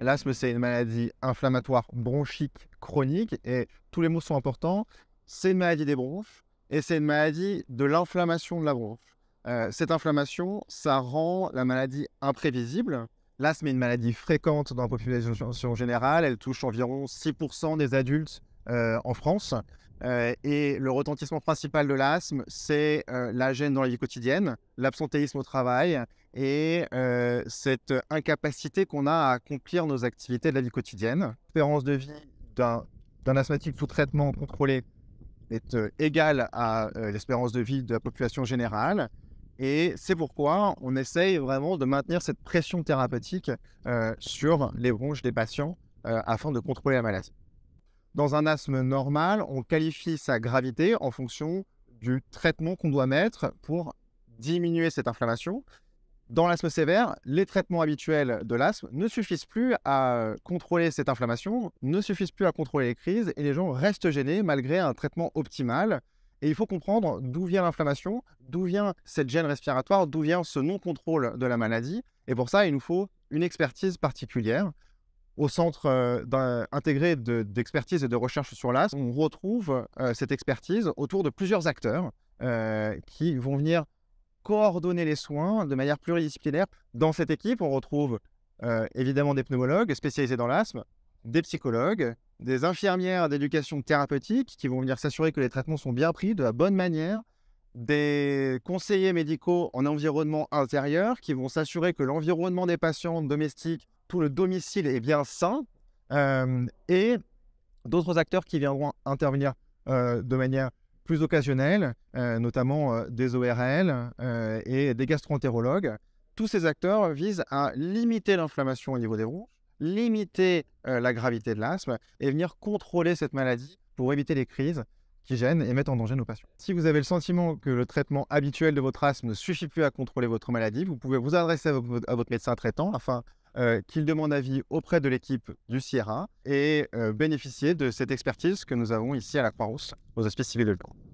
L'asthme, c'est une maladie inflammatoire bronchique chronique et tous les mots sont importants. C'est une maladie des bronches et c'est une maladie de l'inflammation de la bronche. Euh, cette inflammation, ça rend la maladie imprévisible. L'asthme est une maladie fréquente dans la population générale. Elle touche environ 6% des adultes euh, en France. Euh, et le retentissement principal de l'asthme, c'est euh, la gêne dans la vie quotidienne, l'absentéisme au travail et euh, cette incapacité qu'on a à accomplir nos activités de la vie quotidienne. L'espérance de vie d'un, asthmatique sous traitement contrôlé est égale à l'espérance de vie de la population générale. Et c'est pourquoi on essaye vraiment de maintenir cette pression thérapeutique sur les bronches des patients afin de contrôler la maladie. Dans un asthme normal, on qualifie sa gravité en fonction du traitement qu'on doit mettre pour diminuer cette inflammation. Dans l'asthme sévère, les traitements habituels de l'asthme ne suffisent plus à contrôler cette inflammation, ne suffisent plus à contrôler les crises et les gens restent gênés malgré un traitement optimal. Et il faut comprendre d'où vient l'inflammation, d'où vient cette gêne respiratoire, d'où vient ce non-contrôle de la maladie. Et pour ça, il nous faut une expertise particulière au centre euh, intégré d'expertise et de recherche sur l'asthme, on retrouve euh, cette expertise autour de plusieurs acteurs euh, qui vont venir coordonner les soins de manière pluridisciplinaire. Dans cette équipe, on retrouve évidemment des pneumologues spécialisés dans l'asthme, des psychologues, des infirmières d'éducation thérapeutique qui vont venir s'assurer que les traitements sont bien pris de la bonne manière, des conseillers médicaux en environnement intérieur qui vont s'assurer que l'environnement des patients domestiques tout le domicile est bien sain euh, et d'autres acteurs qui viendront intervenir euh, de manière plus occasionnelle, euh, notamment des ORL et des gastroentérologues. Tous ces acteurs visent à limiter l'inflammation au niveau des bronches, limiter la gravité de l'asthme et venir contrôler cette maladie pour éviter les crises qui gênent et mettent en danger nos patients. Si vous avez le sentiment que le traitement habituel de votre asthme ne suffit plus à contrôler votre maladie, vous pouvez vous adresser à votre médecin traitant afin euh, qu'il demande avis auprès de l'équipe du Sierra et euh, bénéficier de cette expertise que nous avons ici à la Croix-Rousse aux aspects civils de Lyon.